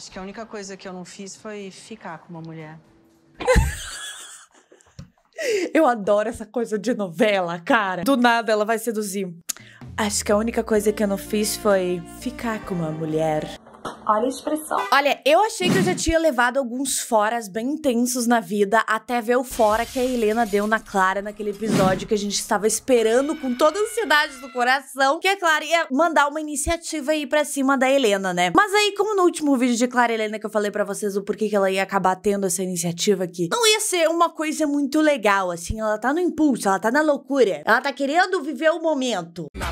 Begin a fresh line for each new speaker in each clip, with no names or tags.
Acho que a única coisa que eu não fiz foi ficar com uma mulher. eu adoro essa coisa de novela, cara. Do nada ela vai seduzir. Acho que a única coisa que eu não fiz foi ficar com uma mulher. Olha a expressão. Olha, eu achei que eu já tinha levado alguns foras bem intensos na vida, até ver o fora que a Helena deu na Clara naquele episódio que a gente estava esperando com toda a ansiedade do coração, que a Clara ia mandar uma iniciativa aí pra cima da Helena, né? Mas aí, como no último vídeo de Clara e Helena que eu falei para vocês o porquê que ela ia acabar tendo essa iniciativa aqui, não ia ser uma coisa muito legal, assim, ela tá no impulso, ela tá na loucura, ela tá querendo viver o momento. Na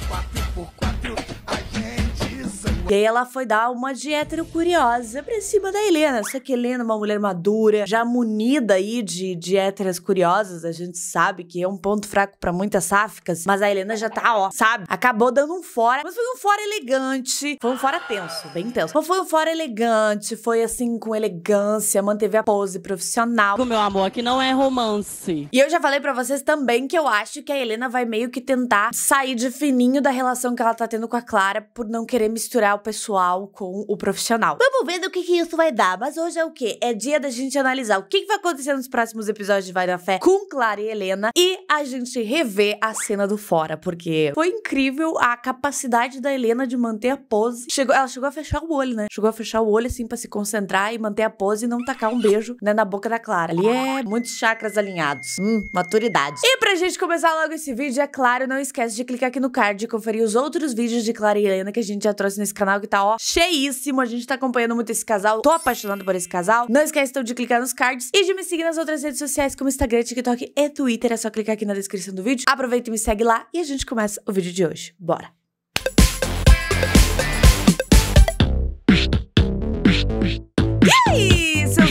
e aí ela foi dar uma dieta curiosa pra cima da Helena. Só que Helena é uma mulher madura, já munida aí de, de curiosas. A gente sabe que é um ponto fraco para muitas sáficas. Mas a Helena já tá, ó, sabe? Acabou dando um fora. Mas foi um fora elegante. Foi um fora tenso, bem tenso. Mas foi um fora elegante. Foi assim, com elegância. Manteve a pose profissional. O meu amor, aqui não é romance. E eu já falei para vocês também que eu acho que a Helena vai meio que tentar sair de fininho da relação que ela tá tendo com a Clara por não querer misturar o pessoal com o profissional. Vamos ver do que, que isso vai dar, mas hoje é o quê? É dia da gente analisar o que, que vai acontecer nos próximos episódios de Vai da Fé com Clara e Helena e a gente rever a cena do fora, porque foi incrível a capacidade da Helena de manter a pose. Chegou, ela chegou a fechar o olho, né? Chegou a fechar o olho assim para se concentrar e manter a pose e não tacar um beijo né, na boca da Clara. Ali é muitos chakras alinhados. Hum, maturidade. E pra gente começar logo esse vídeo, é claro, não esquece de clicar aqui no card e conferir os outros vídeos de Clara e Helena que a gente já trouxe nesse canal canal que tá, ó, cheíssimo. A gente tá acompanhando muito esse casal. Tô apaixonada por esse casal. Não esquece, então, de clicar nos cards e de me seguir nas outras redes sociais, como Instagram, TikTok e Twitter. É só clicar aqui na descrição do vídeo. Aproveita e me segue lá e a gente começa o vídeo de hoje. Bora!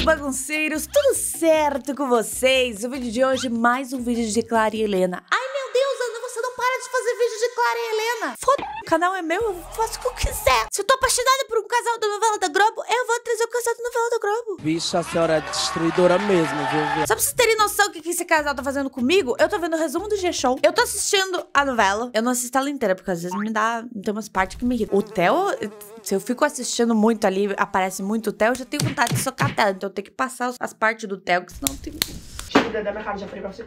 bagunceiros, tudo certo com vocês? O vídeo de hoje, mais um vídeo de Clara e Helena. Ai, meu para de fazer vídeo de Clara e Helena. Foda, o canal é meu, eu faço o que eu quiser. Se eu tô apaixonada por um casal da novela da Globo, eu vou trazer o casal da novela da Globo. Bicho, a senhora é destruidora mesmo, viu? Só pra vocês terem noção do que esse casal tá fazendo comigo, eu tô vendo o resumo do G-Show, eu tô assistindo a novela, eu não assisto ela inteira, porque às vezes me dá, tem umas partes que me irritam. O Theo, se eu fico assistindo muito ali, aparece muito o Theo, eu já tenho vontade de socar a tela, então eu tenho que passar as partes do Theo, que senão tem vida da minha cara, já falei pra você.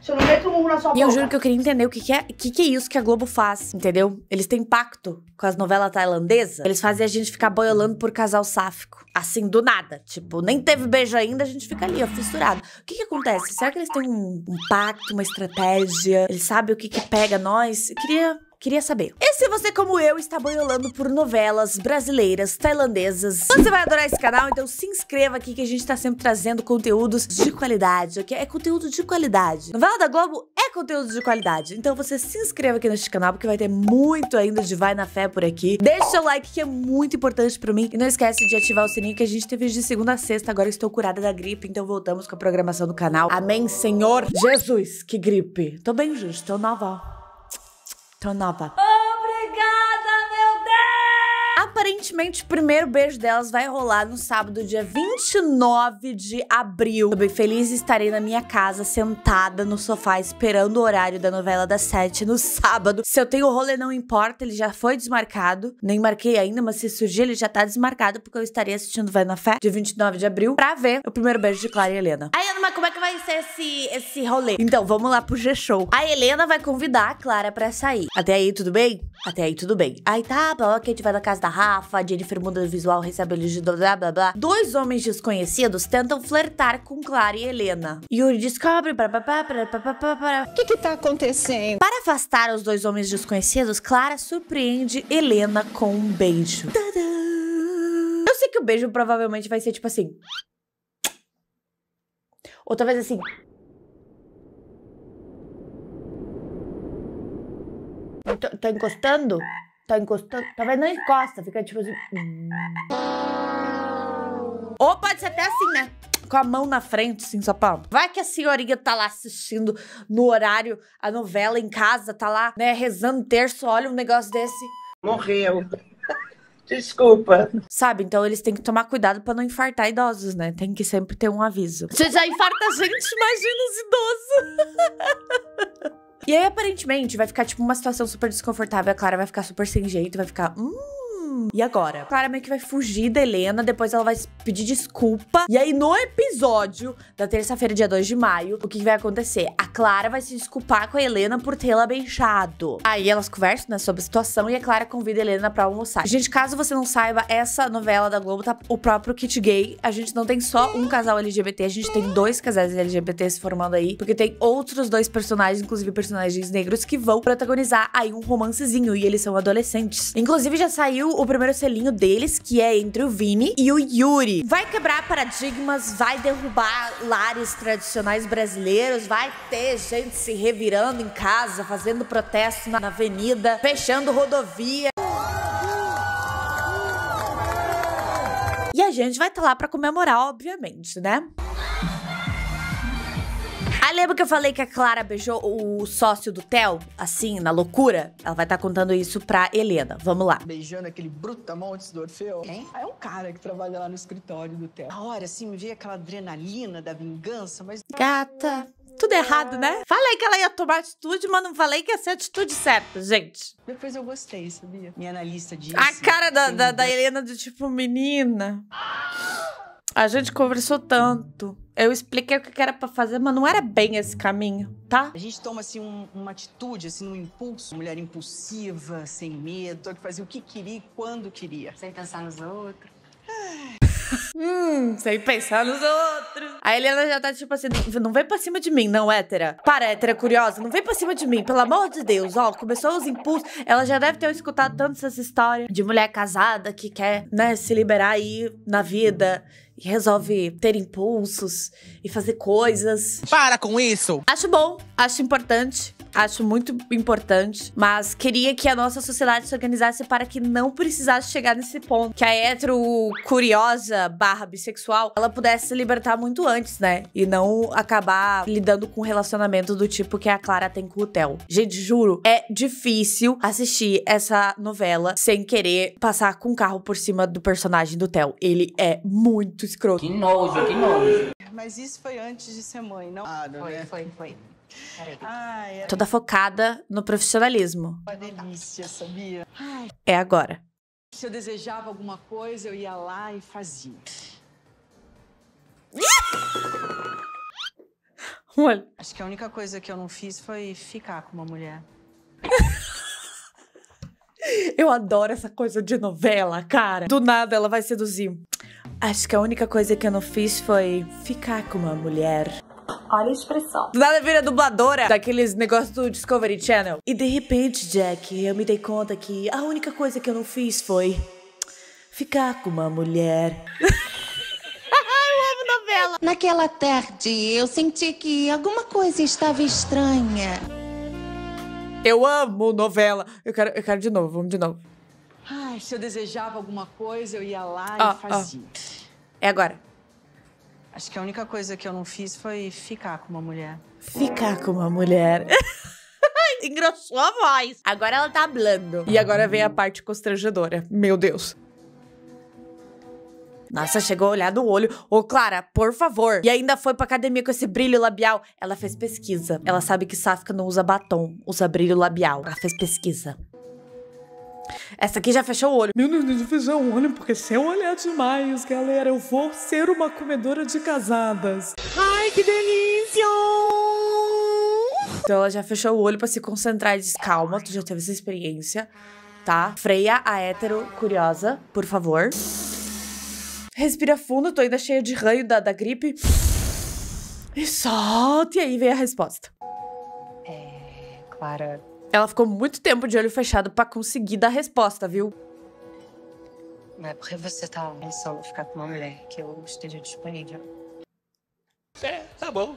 Se eu não meto um murro na sua e boca... E eu juro que eu queria entender o que, que é, que, que é isso que a Globo faz, entendeu? Eles têm pacto com as novelas tailandesas. Eles fazem a gente ficar boiolando por casal sáfico. Assim, do nada. Tipo, nem teve beijo ainda, a gente fica ali, ó, fissurado. O que que acontece? Será que eles têm um, um pacto, uma estratégia? Eles sabem o que que pega nós? Eu queria queria saber. E se você, como eu, está boiolando por novelas brasileiras, tailandesas, você vai adorar esse canal, então se inscreva aqui que a gente está sempre trazendo conteúdos de qualidade, ok? É conteúdo de qualidade. Novela da Globo é conteúdo de qualidade, então você se inscreva aqui neste canal porque vai ter muito ainda de Vai na Fé por aqui. Deixe seu like que é muito importante pra mim e não esquece de ativar o sininho que a gente teve de segunda a sexta, agora estou curada da gripe, então voltamos com a programação do canal. Amém, Senhor Jesus, que gripe. Tô bem, gente, tô nova. 头脑吧。aparentemente o primeiro beijo delas vai rolar no sábado, dia 29 de abril. Eu bem feliz estarei na minha casa, sentada no sofá, esperando o horário da novela das sete no sábado. Se eu tenho rolê, não importa, ele já foi desmarcado. Nem marquei ainda, mas se surgir, ele já tá desmarcado, porque eu estarei assistindo Vai na Fé, dia 29 de abril, pra ver o primeiro beijo de Clara e Helena. Aí, Ana, mas como é que vai ser esse, esse rolê? Então, vamos lá pro G-Show. A Helena vai convidar a Clara pra sair. Até aí, tudo bem? Até aí, tudo bem. Aí tá, bom, ok, a gente vai na casa da Rafa Rafa, Jennifer muda visual, recebe de blá blá blá. Dois homens desconhecidos tentam flertar com Clara e Helena. Yuri descobre. Blá, blá, blá, blá, blá, blá, blá. O que que tá acontecendo? Para afastar os dois homens desconhecidos, Clara surpreende Helena com um beijo. Tadã! Eu sei que o beijo provavelmente vai ser tipo assim. Ou talvez assim. Tá encostando? tá encostando. Tá Talvez não encosta, fica tipo assim. Hum. Ou pode ser até assim, né? Com a mão na frente, assim, só palma. Vai que a senhorinha tá lá assistindo no horário a novela em casa, tá lá, né, rezando terço, olha um negócio desse. Morreu. Desculpa. Sabe, então eles têm que tomar cuidado para não infartar idosos, né? Tem que sempre ter um aviso. Você já infarta a gente, imagina os idosos. E aí, aparentemente, vai ficar, tipo, uma situação super desconfortável. A Clara vai ficar super sem jeito, vai ficar. Hum, e agora? Clara meio que vai fugir da Helena, depois ela vai pedir desculpa. E aí, no episódio da terça-feira, dia 2 de maio, o que vai acontecer? A Clara vai se desculpar com a Helena por tê-la beijado. Aí elas conversam, né, sobre a situação e a Clara convida a Helena pra almoçar. Gente, caso você não saiba, essa novela da Globo tá o próprio kit gay. A gente não tem só um casal LGBT, a gente tem dois casais LGBT se formando aí, porque tem outros dois personagens, inclusive personagens negros, que vão protagonizar aí um romancezinho e eles são adolescentes. Inclusive, já saiu o primeiro selinho deles, que é entre o Vini e o Yuri. Vai quebrar paradigmas, vai derrubar lares tradicionais brasileiros, vai ter gente se revirando em casa, fazendo protesto na avenida, fechando rodovia. E a gente vai estar tá lá para comemorar, obviamente, né? Aí lembra que eu falei que a Clara beijou o sócio do Theo? Assim, na loucura? Ela vai estar tá contando isso pra Helena. Vamos lá. Beijando aquele brutamontes do Orfeu. Quem? Ah, é um cara que trabalha lá no escritório do Theo. Na hora, assim, me veio aquela adrenalina da vingança, mas... Gata... Tudo errado, né? Falei que ela ia tomar atitude, mas não falei que ia ser a atitude certa, gente. Depois eu gostei, sabia? Minha analista disse... A cara da, da, da Helena do tipo, menina... Ah! A gente conversou tanto. Eu expliquei o que era para fazer, mas não era bem esse caminho, tá? A gente toma assim um, uma atitude, assim um impulso, mulher impulsiva, sem medo, que fazia o que queria, quando queria, sem pensar nos outros. Hum, sem pensar nos outros. A Helena já tá tipo assim: não vem pra cima de mim, não, hétera. Para, hétera curiosa, não vem pra cima de mim, pelo amor de Deus. Ó, começou os impulsos. Ela já deve ter escutado tantas essas histórias de mulher casada que quer, né, se liberar aí na vida resolve ter impulsos e fazer coisas. Para com isso! Acho bom, acho importante. Acho muito importante, mas queria que a nossa sociedade se organizasse para que não precisasse chegar nesse ponto. Que a hétero curiosa barra bissexual, ela pudesse se libertar muito antes, né? E não acabar lidando com um relacionamento do tipo que a Clara tem com o Theo. Gente, juro, é difícil assistir essa novela sem querer passar com o carro por cima do personagem do Theo. Ele é muito escroto. Que nojo, que nojo. Mas isso foi antes de ser mãe, não? Ah, não foi, né? foi, foi. Ai, é Toda focada no profissionalismo. Uma delícia, sabia? É agora. Se eu desejava alguma coisa, eu ia lá e fazia. Olha. Acho que a única coisa que eu não fiz foi ficar com uma mulher. eu adoro essa coisa de novela, cara. Do nada ela vai seduzir. Acho que a única coisa que eu não fiz foi ficar com uma mulher. Olha a expressão. Do nada vira dubladora daqueles negócios do Discovery Channel. E de repente, Jack, eu me dei conta que a única coisa que eu não fiz foi ficar com uma mulher. eu amo novela. Naquela tarde, eu senti que alguma coisa estava estranha. Eu amo novela. Eu quero, eu quero de novo, vamos de novo. Ai, se eu desejava alguma coisa, eu ia lá e ah, ah. fazia. É agora. Acho que a única coisa que eu não fiz foi ficar com uma mulher. Ficar com uma mulher. Engrossou a voz. Agora ela tá hablando. E agora vem a parte constrangedora. Meu Deus. Nossa, chegou a olhar no olho. Ô, Clara, por favor. E ainda foi pra academia com esse brilho labial. Ela fez pesquisa. Ela sabe que Safka não usa batom, usa brilho labial. Ela fez pesquisa. Essa aqui já fechou o olho. Meu Deus, já fechou o olho, porque se eu olhar é demais, galera, eu vou ser uma comedora de casadas. Ai, que delícia! Então ela já fechou o olho para se concentrar e diz, calma, tu já teve essa experiência, tá? Freia a hétero curiosa, por favor. Respira fundo, tô ainda cheia de ranho da, da gripe. E solta, e aí vem a resposta. É, Clara, ela ficou muito tempo de olho fechado para conseguir dar resposta, viu? Mas é porque você tá pensando ficar com uma mulher que eu esteja disponível. É, tá bom.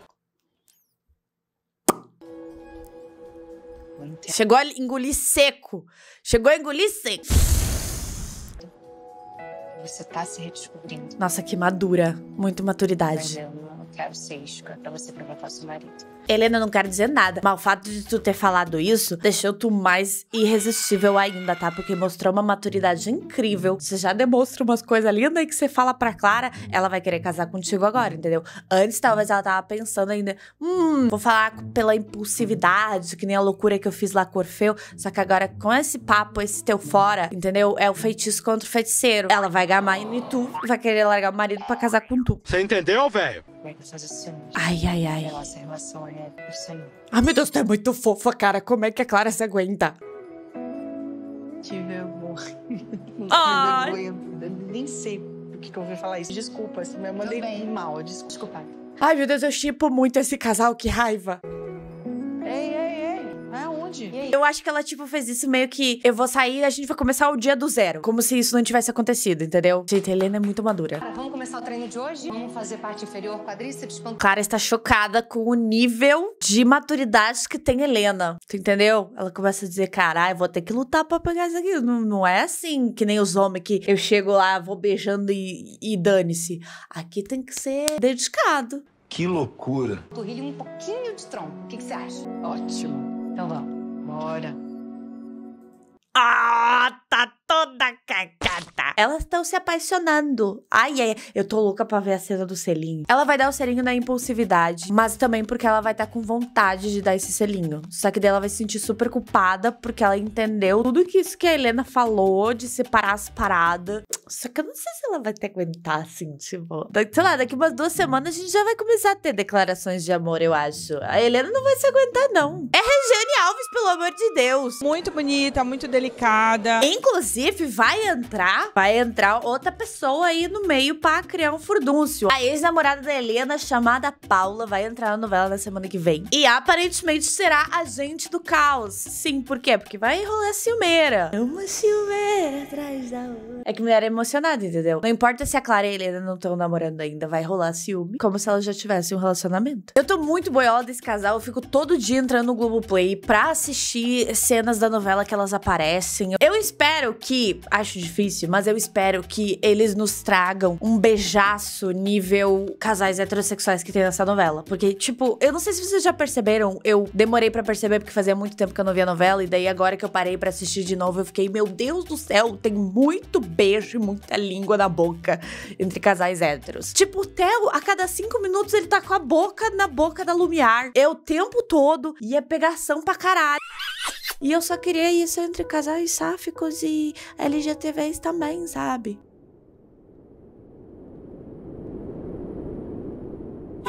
Chegou a engolir seco. Chegou a engolir seco. Você tá se redescobrindo. Nossa, que madura. Muito maturidade. Mas eu não quero cisca pra você provocar seu marido. Helena, não quero dizer nada, mas o fato de tu ter falado isso deixou tu mais irresistível ainda, tá? Porque mostrou uma maturidade incrível. Você já demonstra umas coisas lindas e que você fala pra Clara, ela vai querer casar contigo agora, entendeu? Antes, talvez ela tava pensando ainda, hum, vou falar pela impulsividade, que nem a loucura que eu fiz lá com o Orfeu. Só que agora, com esse papo, esse teu fora, entendeu? É o feitiço contra o feiticeiro. Ela vai gamar em tu, vai querer largar o marido pra casar com tu. Você entendeu, velho? Ai, ai, ai. Ai, ah, meu Deus, tu é muito fofa, cara. Como é que a Clara se aguenta? Tive amor. Ah. Nem sei por que, eu ouvi falar isso. Desculpa, assim, eu mandei mal. Desculpa. Ai, meu Deus, eu chipo muito esse casal, que raiva. Eu acho que ela, tipo, fez isso meio que eu vou sair e a gente vai começar o dia do zero. Como se isso não tivesse acontecido, entendeu? Gente, a Helena é muito madura. Cara, vamos começar o treino de hoje? Vamos fazer parte inferior, quadríceps, panturrilha. Clara está chocada com o nível de maturidade que tem Helena. Tu entendeu? Ela começa a dizer, caralho, vou ter que lutar pra pegar isso aqui. Não, não é assim que nem os homens que eu chego lá, vou beijando e, e dane-se. Aqui tem que ser dedicado. Que loucura. Torrilho um pouquinho de tronco. O que você acha? Ótimo. Então vamos. agora. se apaixonando. Ai, ai, eu tô louca pra ver a cena do selinho. Ela vai dar o selinho na impulsividade, mas também porque ela vai estar tá com vontade de dar esse selinho. Só que daí ela vai se sentir super culpada porque ela entendeu tudo que isso que a Helena falou de separar as paradas. Só que eu não sei se ela vai ter aguentar, assim, tipo. Sei lá, daqui umas duas semanas a gente já vai começar a ter declarações de amor, eu acho. A Helena não vai se aguentar, não. É Regiane Alves, pelo amor de Deus. Muito bonita, muito delicada. Inclusive, vai entrar, vai entrar outra pessoa aí no meio pra criar um furdúncio. A ex-namorada da Helena, chamada Paula, vai entrar na novela na semana que vem. E aparentemente será agente do caos. Sim, por quê? Porque vai rolar ciumeira. É uma ciumeira atrás da outra. É que mulher é emocionada, entendeu? Não importa se a Clara e a Helena não estão namorando ainda, vai rolar ciúme, como se elas já tivessem um relacionamento. Eu tô muito boiola desse casal, eu fico todo dia entrando no Globoplay pra assistir cenas da novela que elas aparecem. Eu espero que, acho difícil, mas eu espero que eles nos tragam um beijaço nível casais heterossexuais que tem nessa novela. Porque, tipo, eu não sei se vocês já perceberam, eu demorei para perceber porque fazia muito tempo que eu não via novela, e daí agora que eu parei para assistir de novo, eu fiquei, meu Deus do céu, tem muito beijo e muita língua na boca entre casais héteros. Tipo, o Theo, a cada cinco minutos ele tá com a boca na boca da Lumiar. É o tempo todo e é pegação pra caralho. E eu só queria isso entre casais sáficos e LGTVs também, sabe?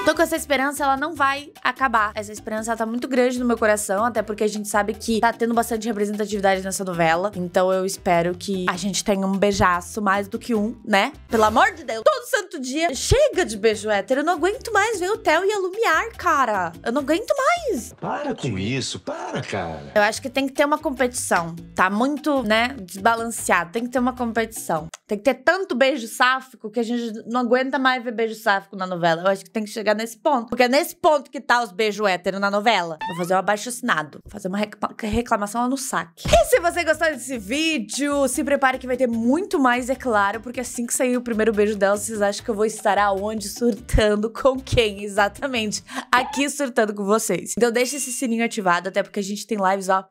Tô com essa esperança, ela não vai acabar. Essa esperança ela tá muito grande no meu coração, até porque a gente sabe que tá tendo bastante representatividade nessa novela. Então eu espero que a gente tenha um beijaço mais do que um, né? Pelo amor de Deus, todo santo dia. Chega de beijo hétero, eu não aguento mais ver o Theo e a Lumiar, cara. Eu não aguento mais. Para com isso, para, cara. Eu acho que tem que ter uma competição. Tá muito, né, desbalanceado. Tem que ter uma competição. Tem que ter tanto beijo sáfico que a gente não aguenta mais ver beijo sáfico na novela. Eu acho que tem que chegar nesse ponto. Porque é nesse ponto que tá os beijos héteros na novela. Vou fazer um abaixo-assinado. Fazer uma reclamação lá no saque. E se você gostou desse vídeo, se prepare que vai ter muito mais, é claro. Porque assim que sair o primeiro beijo dela, vocês acham que eu vou estar aonde surtando com quem? Exatamente. Aqui surtando com vocês. Então deixa esse sininho ativado, até porque a gente tem lives, ó,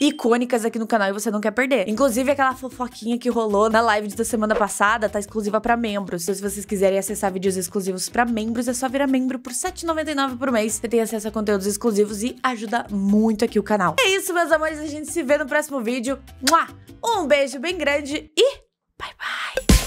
icônicas aqui no canal e você não quer perder. Inclusive, aquela fofoquinha que rolou na live da semana passada tá exclusiva para membros. Então, se vocês quiserem acessar vídeos exclusivos para membros, é só virar membro por R$7,99 por mês. Você tem acesso a conteúdos exclusivos e ajuda muito aqui o canal. É isso, meus amores. A gente se vê no próximo vídeo. Um beijo bem grande e bye bye!